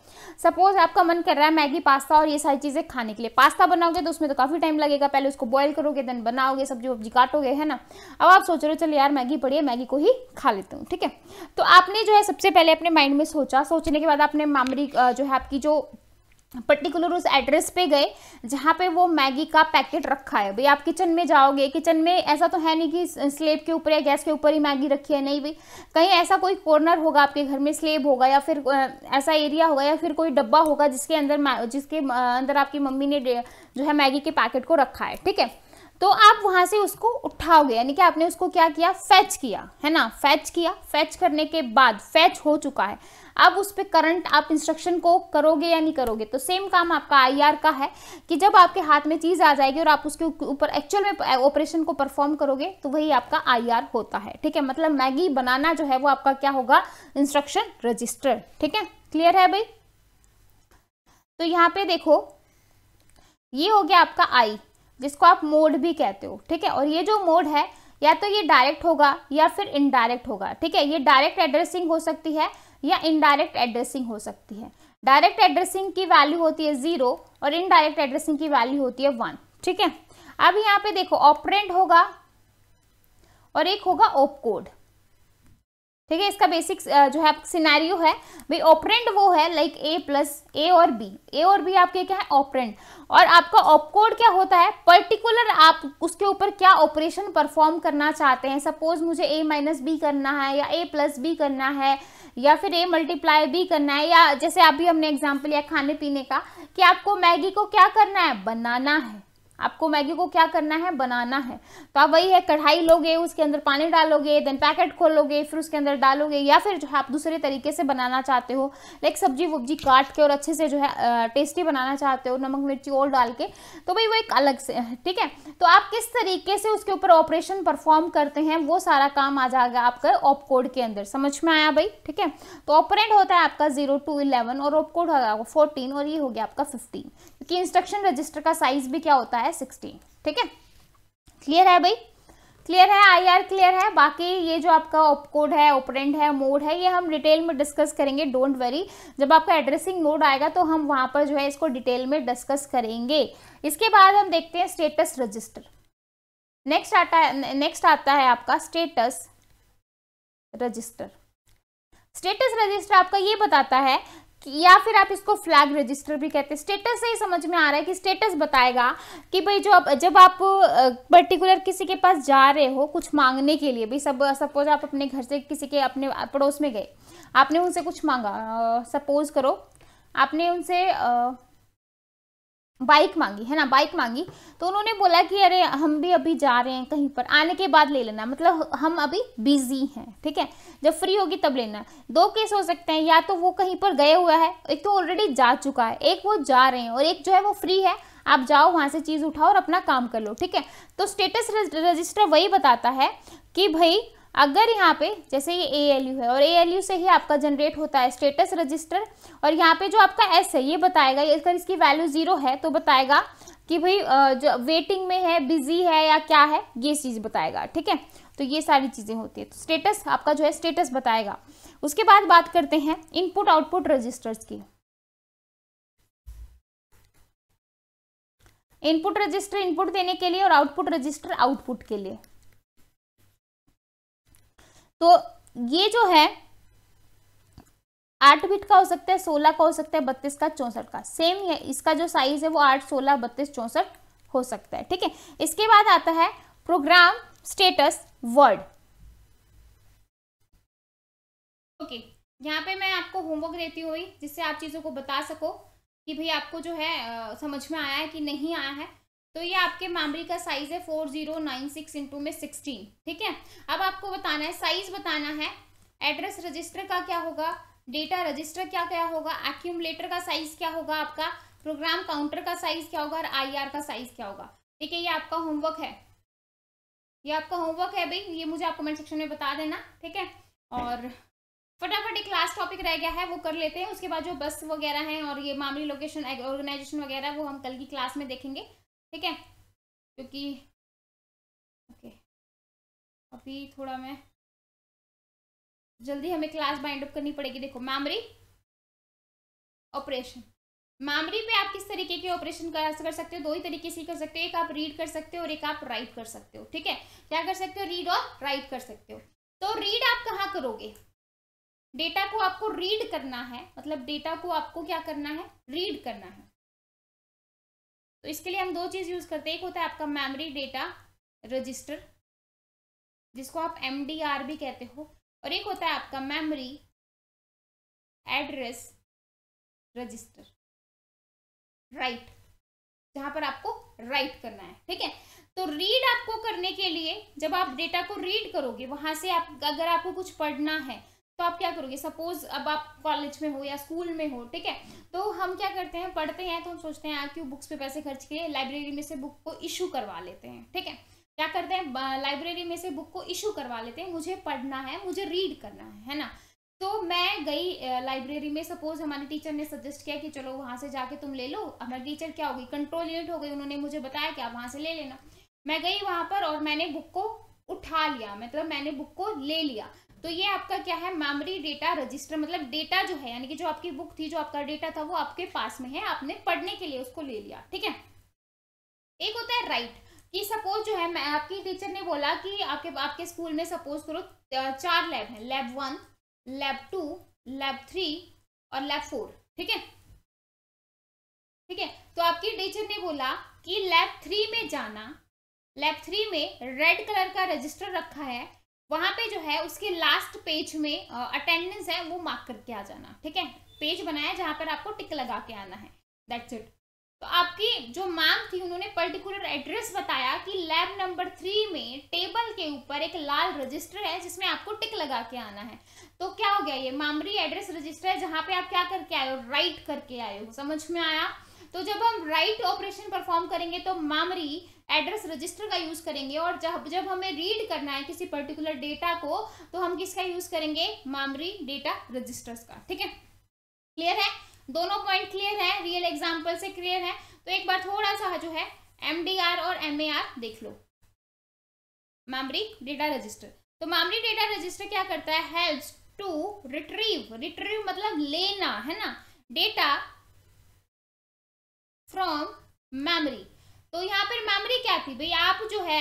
सपोज़ आपका मन कर रहा है मैगी पास्ता और ये सारी चीज़ें खाने के लिए पास्ता बनाओगे तो उसमें तो काफ़ी टाइम लगेगा पहले उसको बॉयल करोगे देन बनाओगे सब्जी वब्जी काटोगे है ना अब आप सोच रहे हो चलो यार मैगी पड़ी है मैगी को ही खा लेते हूँ ठीक है तो आपने जो है सबसे पहले अपने माइंड में सोचा सोचने के बाद आपने मामरी जो है आपकी जो पर्टिकुलर उस एड्रेस पे गए जहाँ पे वो मैगी का पैकेट रखा है भाई आप किचन में जाओगे किचन में ऐसा तो है नहीं कि स्लेब के ऊपर या गैस के ऊपर ही मैगी रखी है नहीं भाई कहीं ऐसा कोई कॉर्नर होगा आपके घर में स्लेब होगा या फिर ऐसा एरिया होगा या फिर कोई डब्बा होगा जिसके अंदर जिसके अंदर आपकी मम्मी ने जो है मैगी के पैकेट को रखा है ठीक है तो आप वहाँ से उसको उठाओगे यानी कि आपने उसको क्या किया फैच किया है ना फैच किया फैच करने के बाद फैच हो चुका है अब उस पर करंट आप इंस्ट्रक्शन को करोगे या नहीं करोगे तो सेम काम आपका आई का है कि जब आपके हाथ में चीज़ आ जाएगी और आप उसके ऊपर एक्चुअल में ऑपरेशन को परफॉर्म करोगे तो वही आपका आई होता है ठीक है मतलब मैगी बनाना जो है वो आपका क्या होगा इंस्ट्रक्शन रजिस्टर ठीक है क्लियर है भाई तो यहाँ पे देखो ये हो गया आपका आई जिसको आप मोड भी कहते हो ठीक है और ये जो मोड है या तो ये डायरेक्ट होगा या फिर इनडायरेक्ट होगा ठीक है ये डायरेक्ट एड्रेसिंग हो सकती है या इनडायरेक्ट एड्रेसिंग हो सकती है डायरेक्ट एड्रेसिंग की वैल्यू होती है ज़ीरो और इनडायरेक्ट एड्रेसिंग की वैल्यू होती है वन ठीक है अब यहाँ पे देखो ऑपरेंट होगा और एक होगा ओप कोड ठीक है इसका बेसिक जो है सिनेरियो है भाई ऑपरेंट वो है लाइक ए प्लस ए और बी ए और बी आपके क्या है ऑपरेंट और आपका ऑपकोड क्या होता है पर्टिकुलर आप उसके ऊपर क्या ऑपरेशन परफॉर्म करना चाहते हैं सपोज मुझे ए माइनस बी करना है या ए प्लस बी करना है या फिर ए मल्टीप्लाई बी करना है या जैसे अभी हमने एग्जाम्पल लिया खाने पीने का कि आपको मैगी को क्या करना है बनाना है आपको मैगी को क्या करना है बनाना है तो आप वही है कढ़ाई लोगे उसके अंदर पानी डालोगे देन पैकेट खोलोगे फिर उसके अंदर डालोगे या फिर जो है आप दूसरे तरीके से बनाना चाहते हो लाइक सब्जी वब्जी काट के और अच्छे से जो है टेस्टी बनाना चाहते हो नमक मिर्ची और डाल के तो भाई वो एक अलग से ठीक है तो आप किस तरीके से उसके ऊपर ऑपरेशन परफॉर्म करते हैं वो सारा काम आ जाएगा आपका ऑपकोड के अंदर समझ में आया भाई ठीक है तो ऑपरेंट होता है आपका जीरो टू इलेवन और ऑपकोड होगा आपका फोर्टीन और ये हो गया आपका फिफ्टीन क्योंकि इंस्ट्रक्शन रजिस्टर का साइज भी क्या होता है सिक्सटीन ठीक है क्लियर है भाई क्लियर है आई आर क्लियर है बाकी ये जो आपका ऑपकोड है ओपरेंड है मोड है ये हम डिटेल में डिस्कस करेंगे डोंट वरी जब आपका एड्रेसिंग मोड आएगा तो हम वहाँ पर जो है इसको डिटेल में डिस्कस करेंगे इसके बाद हम देखते हैं स्टेटस रजिस्टर नेक्स्ट आता है नेक्स्ट आता है आपका स्टेटस रजिस्टर स्टेटस रजिस्टर आपका ये बताता है या फिर आप इसको फ्लैग रजिस्टर भी कहते हैं स्टेटस से ही समझ में आ रहा है कि स्टेटस बताएगा कि भाई जो आप जब आप पर्टिकुलर किसी के पास जा रहे हो कुछ मांगने के लिए भी सब सपोज आप अपने घर से किसी के अपने पड़ोस में गए आपने उनसे कुछ मांगा सपोज करो आपने उनसे आ, बाइक मांगी है ना बाइक मांगी तो उन्होंने बोला कि अरे हम भी अभी जा रहे हैं कहीं पर आने के बाद ले लेना मतलब हम अभी बिजी हैं ठीक है जब फ्री होगी तब लेना दो केस हो सकते हैं या तो वो कहीं पर गए हुआ है एक तो ऑलरेडी जा चुका है एक वो जा रहे हैं और एक जो है वो फ्री है आप जाओ वहाँ से चीज़ उठाओ और अपना काम कर लो ठीक है तो स्टेटस रजिस्टर वही बताता है कि भाई अगर यहाँ पे जैसे ये ए एल यू है और ए एल यू से ही आपका जनरेट होता है स्टेटस रजिस्टर और यहाँ पे जो आपका एस है ये बताएगा अगर इसकी वैल्यू ज़ीरो है तो बताएगा कि भाई जो वेटिंग में है बिजी है या क्या है ये चीज़ बताएगा ठीक है तो ये सारी चीज़ें होती है तो स्टेटस आपका जो है स्टेटस बताएगा उसके बाद बात करते हैं इनपुट आउटपुट रजिस्टर्स की इनपुट रजिस्टर इनपुट देने के लिए और आउटपुट रजिस्टर आउटपुट के लिए तो ये जो है आठ बिट का हो सकता है सोलह का हो सकता है बत्तीस का चौंसठ का सेम है इसका जो साइज है वो आठ सोलह बत्तीस चौंसठ हो सकता है ठीक है इसके बाद आता है प्रोग्राम स्टेटस वर्ड ओके यहाँ पे मैं आपको होमवर्क देती हुई जिससे आप चीज़ों को बता सको कि भाई आपको जो है आ, समझ में आया है कि नहीं आया है तो ये आपके मेमोरी का साइज है four zero nine six into में सिक्सटीन ठीक है अब आपको बताना है साइज बताना है एड्रेस रजिस्टर का क्या होगा डेटा रजिस्टर क्या क्या होगा एक्यूमलेटर का साइज क्या होगा आपका प्रोग्राम काउंटर का साइज क्या होगा और आई का साइज क्या होगा ठीक है ये आपका होमवर्क है ये आपका होमवर्क है भाई ये मुझे आप कमेंट सेक्शन में बता देना ठीक है और फटाफट एक लास्ट टॉपिक रह गया है वो कर लेते हैं उसके बाद जो बस वगैरह हैं और ये मामली लोकेशन ऑर्गेनाइजेशन वगैरह वो हम कल की क्लास में देखेंगे ठीक है क्योंकि ओके अभी थोड़ा मैं जल्दी हमें क्लास बाइंड अप करनी पड़ेगी देखो मैमरी ऑपरेशन मैमरी पे आप किस तरीके के ऑपरेशन कर सकते हो दो ही तरीके से कर सकते हो एक आप रीड कर सकते हो और एक आप राइट कर सकते हो ठीक है क्या कर सकते हो रीड और राइट कर सकते हो तो रीड आप कहाँ करोगे डेटा को आपको रीड करना है मतलब डेटा को आपको क्या करना है रीड करना है तो इसके लिए हम दो चीज़ यूज़ करते हैं एक होता है आपका मेमोरी डेटा रजिस्टर जिसको आप एम भी कहते हो और एक होता है आपका मेमोरी एड्रेस रजिस्टर राइट जहाँ पर आपको राइट करना है ठीक है तो रीड आपको करने के लिए जब आप डेटा को रीड करोगे वहाँ से आप अगर आपको कुछ पढ़ना है तो आप क्या करोगे सपोज अब आप कॉलेज में हो या स्कूल में हो ठीक है तो हम क्या करते हैं पढ़ते हैं तो हम सोचते हैं क्यों बुक्स पे पैसे खर्च किए लाइब्रेरी में से बुक को इशू करवा लेते हैं ठीक है क्या करते हैं लाइब्रेरी में से बुक को इशू करवा लेते हैं मुझे पढ़ना है मुझे रीड करना है है ना तो मैं गई लाइब्रेरी में सपोज हमारे टीचर ने सजेस्ट किया कि चलो वहाँ से जाके तुम ले लो हमारी टीचर क्या हो गई कंट्रोल यूनिट हो गई उन्होंने मुझे बताया कि आप वहाँ से ले लेना मैं गई वहाँ पर और मैंने बुक को उठा लिया मतलब मैंने बुक को ले लिया तो ये आपका क्या है मेमोरी डेटा रजिस्टर मतलब डेटा जो है यानी कि जो आपकी बुक थी जो आपका डेटा था वो आपके पास में है आपने पढ़ने के लिए उसको ले लिया ठीक है एक होता है राइट कि सपोज जो है मैं आपकी टीचर ने बोला कि आपके आपके स्कूल में सपोज करो चार लैब हैं lab one lab two lab three और लैब फोर ठीक है ठीक है तो आपकी टीचर ने बोला कि लैब थ्री में जाना लैब थ्री में रेड कलर का रजिस्टर रखा है वहां पे जो है उसके लास्ट पेज में अटेंडेंस है वो मार्क करके आ जाना ठीक है पेज बनाया जहां पर आपको टिक लगा के आना है दैट्स इट तो आपकी जो मैम थी उन्होंने पर्टिकुलर एड्रेस बताया कि लैब नंबर थ्री में टेबल के ऊपर एक लाल रजिस्टर है जिसमें आपको टिक लगा के आना है तो क्या हो गया ये मामरी एड्रेस रजिस्टर है जहाँ पे आप क्या करके आए हो राइट करके आए हो समझ में आया तो जब हम राइट ऑपरेशन परफॉर्म करेंगे तो मामरी एड्रेस रजिस्टर का यूज़ करेंगे और जब जब हमें रीड करना है किसी पर्टिकुलर डेटा को तो हम किसका यूज़ करेंगे मामरी डेटा रजिस्टर्स का ठीक है क्लियर है दोनों पॉइंट क्लियर है रियल एग्जाम्पल से क्लियर है तो एक बार थोड़ा सा जो है एम और एम देख लो मामरी डेटा रजिस्टर तो मामरी डेटा रजिस्टर क्या करता है टू रिट्रीव रिट्रीव मतलब लेना है ना डेटा फ्रॉम मेमोरी तो यहाँ पर मेमोरी क्या थी भाई आप जो है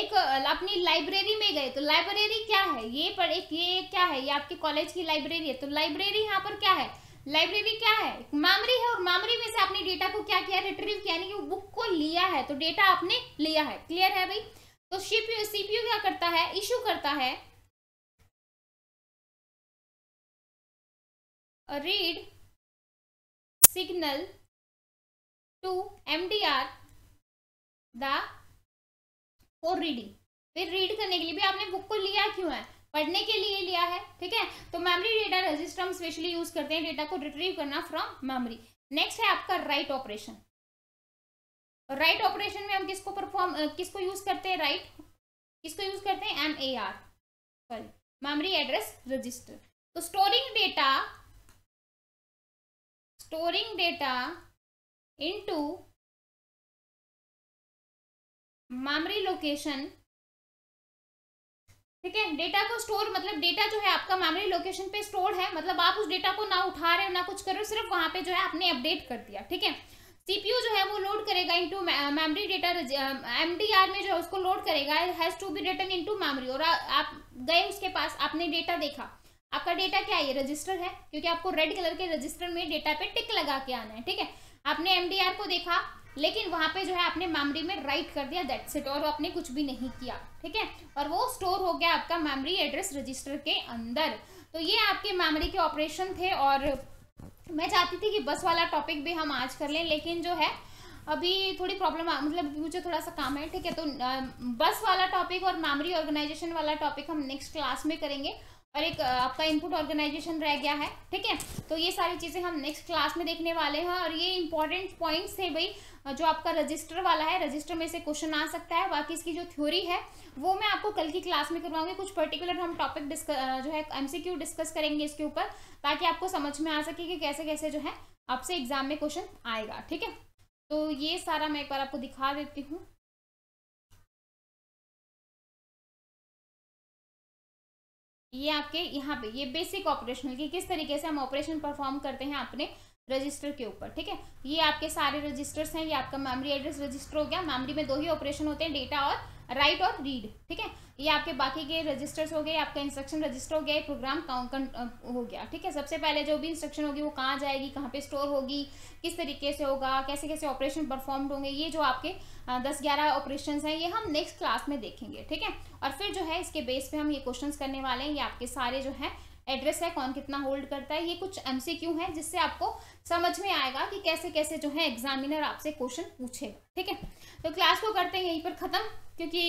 एक अपनी लाइब्रेरी में गए तो लाइब्रेरी क्या है ये पर एक ये क्या है ये आपके कॉलेज की लाइब्रेरी है तो लाइब्रेरी यहाँ पर क्या है लाइब्रेरी क्या है मेमोरी है और मेमोरी में से आपने डेटा को क्या किया रिट्रीव किया यानी कि बुक को लिया है तो डेटा आपने लिया है क्लियर है भाई तो सीपीयू सीपीयू क्या करता है इशू करता है read signal to MDR the for reading फिर रीड करने के लिए भी आपने बुक को लिया क्यों है पढ़ने के लिए लिया है ठीक है तो मेमोरी डेटा रजिस्टर हम स्पेशली यूज करते हैं डेटा को रिट्रीव करना फ्रॉम मेमोरी नेक्स्ट है आपका राइट ऑपरेशन राइट ऑपरेशन में हम किसको परफॉर्म किसको यूज करते हैं राइट किसको यूज करते हैं M A R sorry memory address register तो storing data storing data into memory location ठीक है डेटा को स्टोर मतलब डेटा जो है आपका मेमोरी लोकेशन पे स्टोर है मतलब आप उस डेटा को ना उठा रहे हो ना कुछ कर रहे हो सिर्फ वहां पे जो है आपने अपडेट कर दिया ठीक है सीपीयू जो है वो लोड करेगा इनटू मेमोरी डेटा एमडीआर में जो है उसको लोड करेगा has to be return into memory और आप गए उसके पास आपने डेटा देखा आपका डेटा क्या है रजिस्टर है क्योंकि आपको रेड कलर के रजिस्टर में डेटा पे टिक लगा के आना है ठीक है आपने एमडीआर को देखा लेकिन वहाँ पे जो है आपने मेमोरी में राइट कर दिया दैट्स इट और आपने कुछ भी नहीं किया ठीक है और वो स्टोर हो गया आपका मेमोरी एड्रेस रजिस्टर के अंदर तो ये आपके मेमोरी के ऑपरेशन थे और मैं चाहती थी कि बस वाला टॉपिक भी हम आज कर लें लेकिन जो है अभी थोड़ी प्रॉब्लम मतलब मुझे थोड़ा सा काम है ठीक है तो बस वाला टॉपिक और मेमोरी ऑर्गेनाइजेशन वाला टॉपिक हम नेक्स्ट क्लास में करेंगे और एक आपका इनपुट ऑर्गेनाइजेशन रह गया है ठीक है तो ये सारी चीज़ें हम नेक्स्ट क्लास में देखने वाले हैं और ये इंपॉर्टेंट पॉइंट्स थे भाई जो आपका रजिस्टर वाला है रजिस्टर में से क्वेश्चन आ सकता है बाकी इसकी जो थ्योरी है वो मैं आपको कल की क्लास में करवाऊंगी कुछ पर्टिकुलर हम टॉपिक डिस्क जो है एम डिस्कस करेंगे इसके ऊपर ताकि आपको समझ में आ सके कि कैसे कैसे जो है आपसे एग्जाम में क्वेश्चन आएगा ठीक है तो ये सारा मैं एक बार आपको दिखा देती हूँ ये आपके यहाँ पे ये बेसिक ऑपरेशनल कि किस तरीके से हम ऑपरेशन परफॉर्म करते हैं अपने रजिस्टर के ऊपर ठीक है ये आपके सारे रजिस्टर्स हैं ये आपका मेमोरी एड्रेस रजिस्टर हो गया मेमोरी में दो ही ऑपरेशन होते हैं डेटा और राइट और रीड ठीक है ये आपके बाकी के रजिस्टर्स हो गए आपका इंस्ट्रक्शन रजिस्टर हो गया प्रोग्राम हो गया ठीक है सबसे पहले जो भी इंस्ट्रक्शन होगी वो कहाँ जाएगी कहाँ पे स्टोर होगी किस तरीके से होगा कैसे कैसे ऑपरेशन परफॉर्म होंगे ये जो आपके दस ग्यारह ऑपरेशन हैं ये हम नेक्स्ट क्लास में देखेंगे ठीक है और फिर जो है इसके बेस पे हम ये क्वेश्चन करने वाले हैं ये आपके सारे जो है एड्रेस है कौन कितना होल्ड करता है ये कुछ एमसीक्यू हैं जिससे आपको समझ में आएगा कि कैसे कैसे जो है एग्जामिनर आपसे क्वेश्चन पूछेगा ठीक है तो क्लास को करते हैं यहीं पर ख़त्म क्योंकि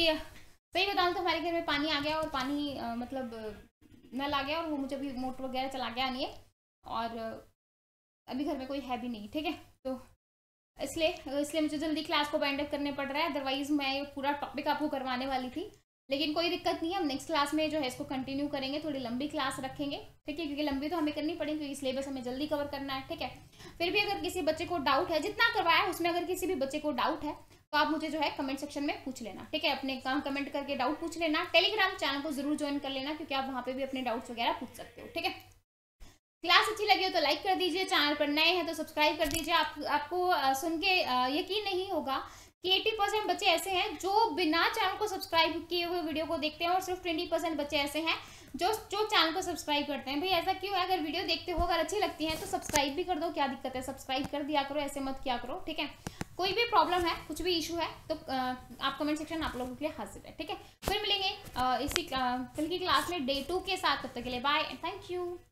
सही बताऊँ तो हमारे घर में पानी आ गया और पानी आ, मतलब नल आ गया और वो मुझे अभी मोटर वगैरह चला गया नहीं है और अभी घर में कोई है भी नहीं ठीक है तो इसलिए इसलिए मुझे जल्दी क्लास को बाइंड अप करने पड़ रहा है अदरवाइज़ मैं ये पूरा टॉपिक आपको करवाने वाली थी लेकिन कोई दिक्कत नहीं है हम नेक्स्ट क्लास में जो है इसको कंटिन्यू करेंगे थोड़ी लंबी क्लास रखेंगे ठीक है क्योंकि लंबी तो हमें करनी पड़ेगी क्योंकि सिलेबस हमें जल्दी कवर करना है ठीक है फिर भी अगर किसी बच्चे को डाउट है जितना करवाया है उसमें अगर किसी भी बच्चे को डाउट है तो आप मुझे जो है कमेंट सेक्शन में पूछ लेना ठीक है अपने काम कमेंट करके डाउट पूछ लेना टेलीग्राम चैनल को जरूर ज्वाइन कर लेना क्योंकि आप वहाँ पे भी अपने डाउट्स वगैरह पूछ सकते हो ठीक है क्लास अच्छी लगी हो तो लाइक कर दीजिए चैनल पर नए हैं तो सब्सक्राइब कर दीजिए आप आपको सुन के यकीन नहीं होगा कि 80 परसेंट बच्चे ऐसे हैं जो बिना चैनल को सब्सक्राइब किए हुए वीडियो को देखते हैं और सिर्फ 20 परसेंट बच्चे ऐसे हैं जो जो चैनल को सब्सक्राइब करते हैं भाई ऐसा क्यों है अगर वीडियो देखते हो अगर अच्छी लगती है तो सब्सक्राइब भी कर दो क्या दिक्कत है सब्सक्राइब कर दिया करो ऐसे मत किया करो ठीक है कोई भी प्रॉब्लम है कुछ भी इशू है तो आप कमेंट सेक्शन आप लोगों के लिए हाजिर है ठीक है फिर मिलेंगे इसी कल की क्लास में डे टू के साथ तब तक के लिए बाय थैंक यू